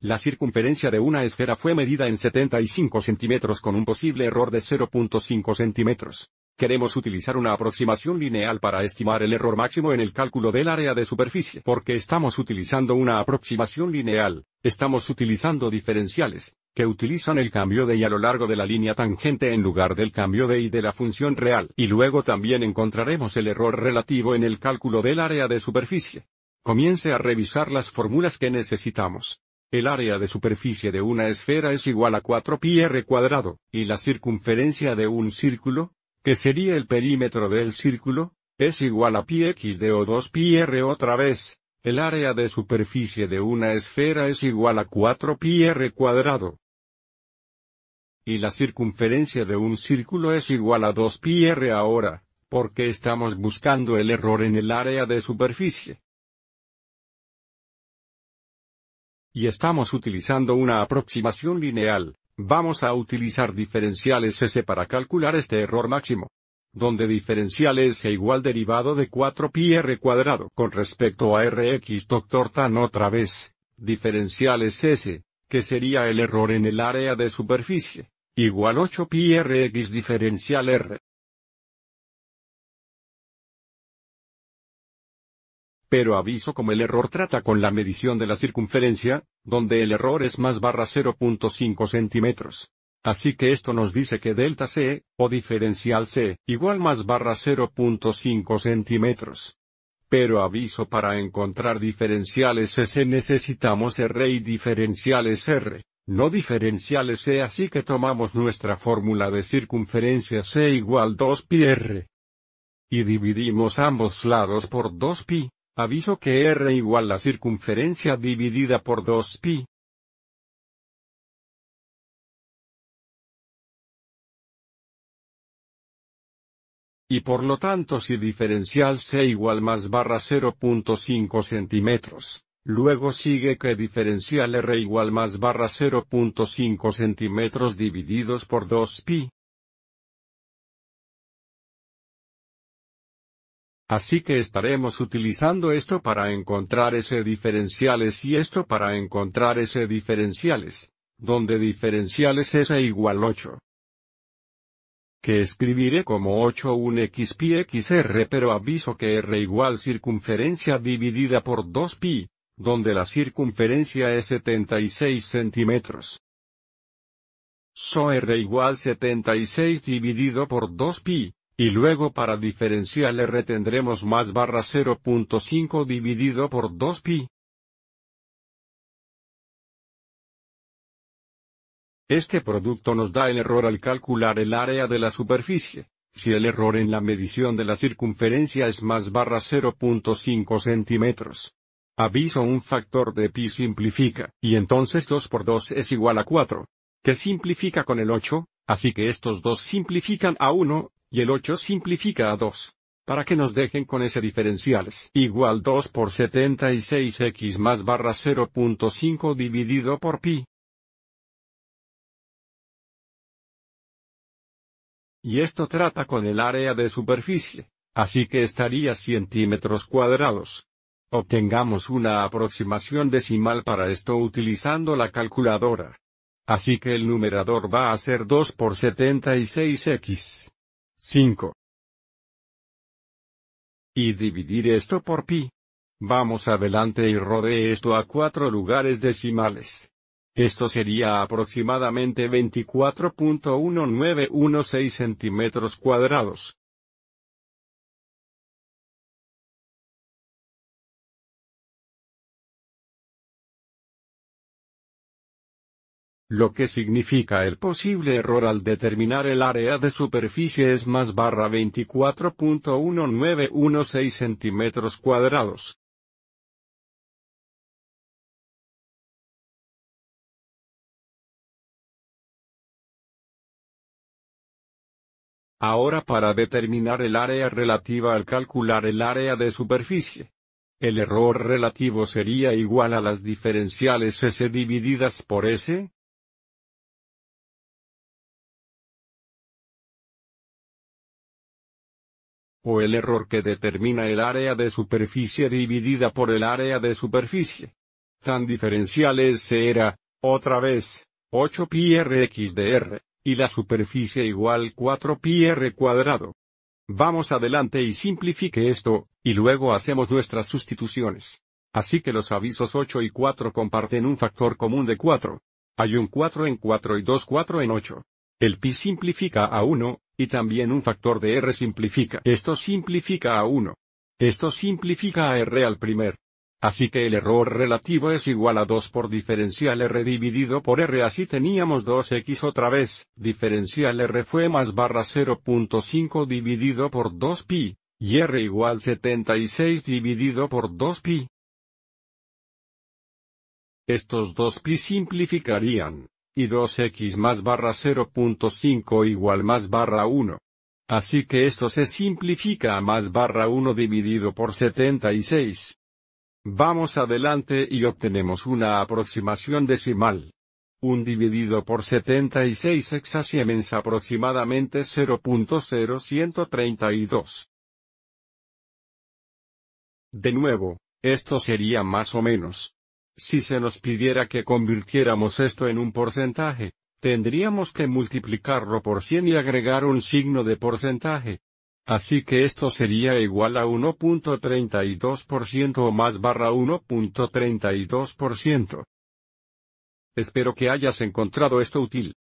La circunferencia de una esfera fue medida en 75 centímetros con un posible error de 0.5 centímetros. Queremos utilizar una aproximación lineal para estimar el error máximo en el cálculo del área de superficie. Porque estamos utilizando una aproximación lineal, estamos utilizando diferenciales, que utilizan el cambio de y a lo largo de la línea tangente en lugar del cambio de y de la función real. Y luego también encontraremos el error relativo en el cálculo del área de superficie. Comience a revisar las fórmulas que necesitamos. El área de superficie de una esfera es igual a 4 pi cuadrado, y la circunferencia de un círculo, que sería el perímetro del círculo, es igual a pi x de o 2 πr otra vez. El área de superficie de una esfera es igual a 4 pi cuadrado. Y la circunferencia de un círculo es igual a 2 πr ahora, porque estamos buscando el error en el área de superficie. y estamos utilizando una aproximación lineal, vamos a utilizar diferenciales S para calcular este error máximo. Donde diferencial S igual derivado de 4 pi r cuadrado con respecto a Rx doctor tan otra vez, diferencial S, que sería el error en el área de superficie, igual 8 pi Rx diferencial R. Pero aviso como el error trata con la medición de la circunferencia, donde el error es más barra 0.5 centímetros. Así que esto nos dice que delta C, o diferencial C, igual más barra 0.5 centímetros. Pero aviso para encontrar diferenciales S necesitamos R y diferenciales R, no diferenciales C e, así que tomamos nuestra fórmula de circunferencia C igual 2pi R. Y dividimos ambos lados por 2pi, Aviso que R igual la circunferencia dividida por 2pi. Y por lo tanto si diferencial C igual más barra 0.5 centímetros, luego sigue que diferencial R igual más barra 0.5 centímetros divididos por 2pi. Así que estaremos utilizando esto para encontrar ese diferenciales y esto para encontrar ese diferenciales, donde diferenciales es e igual 8. Que escribiré como 8 un x pi x r pero aviso que r igual circunferencia dividida por 2 pi, donde la circunferencia es 76 centímetros. So r igual 76 dividido por 2 pi, y luego para diferencial R retendremos más barra 0.5 dividido por 2pi. Este producto nos da el error al calcular el área de la superficie. Si el error en la medición de la circunferencia es más barra 0.5 centímetros. Aviso un factor de pi simplifica, y entonces 2 por 2 es igual a 4. Que simplifica con el 8, así que estos dos simplifican a 1, y el 8 simplifica a 2. Para que nos dejen con ese diferencial igual 2 por 76x más barra 0.5 dividido por pi. Y esto trata con el área de superficie, así que estaría centímetros cuadrados. Obtengamos una aproximación decimal para esto utilizando la calculadora. Así que el numerador va a ser 2 por 76x. 5. Y dividir esto por pi. Vamos adelante y rodee esto a cuatro lugares decimales. Esto sería aproximadamente 24.1916 centímetros cuadrados. lo que significa el posible error al determinar el área de superficie es más barra 24.1916 centímetros cuadrados. Ahora para determinar el área relativa al calcular el área de superficie. El error relativo sería igual a las diferenciales S divididas por S, o el error que determina el área de superficie dividida por el área de superficie. Tan diferencial se era, otra vez, 8 pi de r, y la superficie igual 4 pi cuadrado. Vamos adelante y simplifique esto, y luego hacemos nuestras sustituciones. Así que los avisos 8 y 4 comparten un factor común de 4. Hay un 4 en 4 y 2 4 en 8. El pi simplifica a 1, y también un factor de R simplifica. Esto simplifica a 1. Esto simplifica a R al primer. Así que el error relativo es igual a 2 por diferencial R dividido por R. Así teníamos 2X otra vez. Diferencial R fue más barra 0.5 dividido por 2pi. Y R igual 76 dividido por 2pi. Estos 2 pi simplificarían y 2x más barra 0.5 igual más barra 1. Así que esto se simplifica a más barra 1 dividido por 76. Vamos adelante y obtenemos una aproximación decimal. 1 dividido por 76 hexasiemens aproximadamente 0.0132. De nuevo, esto sería más o menos si se nos pidiera que convirtiéramos esto en un porcentaje, tendríamos que multiplicarlo por 100 y agregar un signo de porcentaje. Así que esto sería igual a 1.32% o más barra 1.32%. Espero que hayas encontrado esto útil.